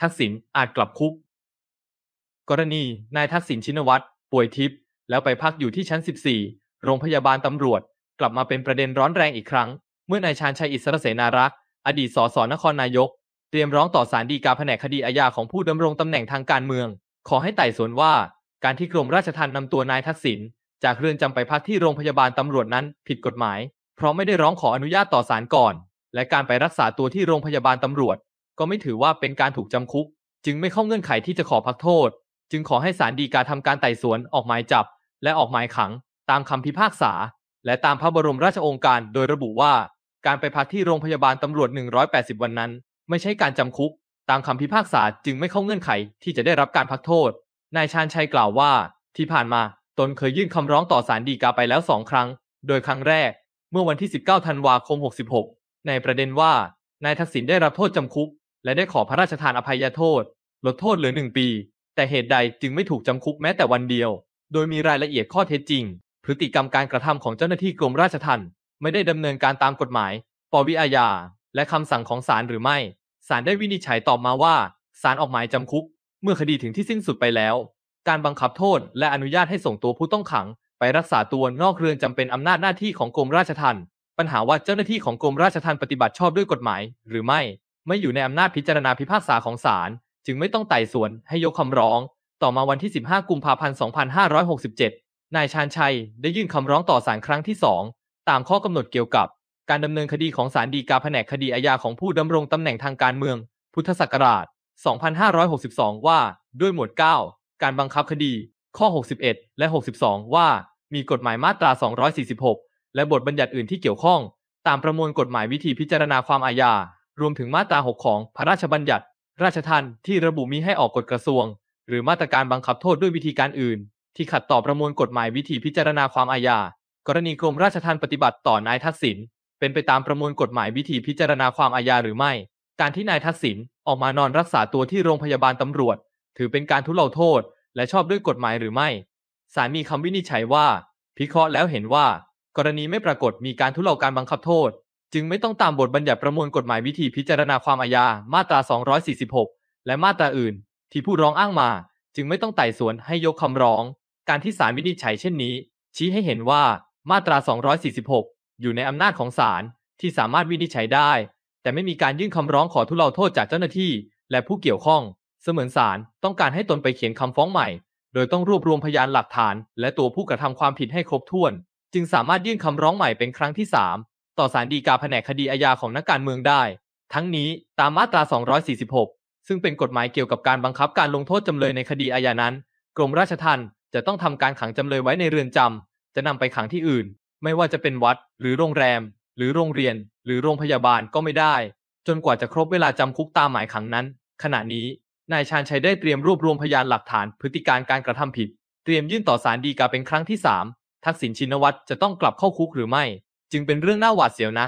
ทักษิณ อาจกลับคุก กรณีนายทักษิณชินวัตร ป่วยทิพย์แล้วไปพักอยู่ที่ชั้น 14 โรงพยาบาลตำรวจ กลับมาเป็นประเด็นร้อนแรงอีกครั้ง เมื่อนายชาญชัยอิสระเสนารักษ์อดีตสสนครนายก เตรียมร้องต่อศาลฎีกาแผนกคดีอาญาของผู้ดำรงตำแหน่งทางการเมือง ขอให้ไต่สวนว่าการที่กรมราชทัณฑ์นำตัวนายทักษิณจากเรือนจำไปพักที่โรงพยาบาลตำรวจนั้นผิดกฎหมาย เพราะไม่ได้ร้องขออนุญาตต่อศาลก่อน และการไปรักษาตัวที่โรงพยาบาลตำรวจก็ไม่ถือว่าเป็นการถูกจำคุก จึงไม่เข้าเงื่อนไขที่จะขอพักโทษ จึงขอให้ศาลฎีกาทำการไต่สวน ออกหมายจับ และออกหมายขัง ตามคำพิพากษา และตามพระบรมราชโองการ โดยระบุว่า การไปพักที่โรงพยาบาลตำรวจ 180 วันนั้น ไม่ใช่การจำคุก ตามคำพิพากษาจึงไม่เข้าเงื่อนไขที่จะได้รับการพักโทษนายชาญชัยกล่าวว่า ที่ผ่านมาตนเคยยื่นคำร้องต่อศาลฎีกาไปแล้วสองครั้ง โดยครั้งแรกเมื่อวันที่ 19ธันวาคม 66 ในประเด็นว่านายทักษิณได้รับโทษจำคุกและได้ขอพระราชทานอภัยโทษ ลดโทษเหลือหนึ่งปี แต่เหตุใดจึงไม่ถูกจำคุกแม้แต่วันเดียว โดยมีรายละเอียดข้อเท็จจริง พฤติกรรมการกระทำของเจ้าหน้าที่กรมราชทัณฑ์ไม่ได้ดำเนินการตามกฎหมายปวิอาญาและคำสั่งของศาลหรือไม่ศาลได้วินิจฉัยตอบมาว่าศาลออกหมายจำคุก เมื่อคดีถึงที่สิ้นสุดไปแล้ว การบังคับโทษและอนุญาตให้ส่งตัวผู้ต้องขังไปรักษาตัวนอกเรือนจำเป็นอำนาจหน้าที่ของกรมราชทัณฑ์ปัญหาว่าเจ้าหน้าที่ของกรมราชทัณฑ์ปฏิบัติชอบด้วยกฎหมายหรือไม่ไม่อยู่ในอำนาจพิจารณาพิพากษาของศาล จึงไม่ต้องไต่สวน ให้ยกคำร้อง ต่อมาวันที่ 15 กุมภาพันธ์ 2567 นายชาญชัย ได้ยื่นคำร้องต่อศาลครั้งที่ 2 ตามข้อกำหนดเกี่ยวกับ การดำเนินคดีของศาลฎีกาแผนกคดีอาญาของผู้ดำรงตำแหน่งทางการเมือง พุทธศักราช 2562 ว่าด้วยหมวด 9 การบังคับคดี ข้อ 61 และ 62 ว่า มีกฎหมายมาตรา 246 และบทบัญญัติอื่นที่เกี่ยวข้อง ตามประมวลกฎหมายวิธีพิจารณาความอาญารวมถึงมาตรา6ของพระราชบัญญัติ ราชทัณฑ์ที่ระบุมีให้ออกกฎกระทรวง หรือมาตรการบังคับโทษด้วยวิธีการอื่น ที่ขัดต่อประมวลกฎหมายวิธีพิจารณาความอาญากรณีกรมราชทัณฑ์ปฏิบัติต่อนายทักษิณเป็นไปตามประมวลกฎหมายวิธีพิจารณาความอาญาหรือไม่ การที่นายทักษิณออกมานอนรักษาตัวที่โรงพยาบาลตำรวจ ถือเป็นการทุเลาโทษและชอบด้วยกฎหมายหรือไม่ศาลมีคำวินิจฉัยว่าพิเคราะห์แล้วเห็นว่า กรณีไม่ปรากฏมีการทุเลาการบังคับโทษจึงไม่ต้องตามบทบัญญัติประมวลกฎหมายวิธีพิจารณาความอาญา มาตรา 246 และมาตราอื่น ที่ผู้ร้องอ้างมา จึงไม่ต้องไต่สวนให้ยกคำร้อง การที่ศาลวินิจฉัยเช่นนี้ ชี้ให้เห็นว่า มาตรา 246 อยู่ในอำนาจของศาล ที่สามารถวินิจฉัยได้ แต่ไม่มีการยื่นคำร้องขอทุเลาโทษจากเจ้าหน้าที่ และผู้เกี่ยวข้อง เสมือนศาลต้องการให้ตนไปเขียนคำฟ้องใหม่ โดยต้องรวบรวมพยานหลักฐาน และตัวผู้กระทำความผิดให้ครบถ้วน จึงสามารถยื่นคำร้องใหม่เป็นครั้งที่3ต่อศาลฎีกาแผนกคดีอาญาของนักการเมืองได้ ทั้งนี้ตามมาตรา 246 ซึ่งเป็นกฎหมายเกี่ยวกับการบังคับการลงโทษจำเลยในคดีอาญานั้น กรมราชทัณฑ์จะต้องทำการขังจำเลยไว้ในเรือนจำจะนำไปขังที่อื่น ไม่ว่าจะเป็นวัด หรือโรงแรม หรือโรงเรียน หรือโรงพยาบาลก็ไม่ได้ จนกว่าจะครบเวลาจำคุกตามหมายขังนั้น ขณะนี้นายชาญชัยได้เตรียมรวบรวมพยานหลักฐานพฤติการการกระทำผิด เตรียมยื่นต่อศาลฎีกาเป็นครั้งที่ 3 ทักษิณชินวัตรจะต้องกลับเข้าคุกหรือไม่จึงเป็นเรื่องน่าหวาดเสียวนะ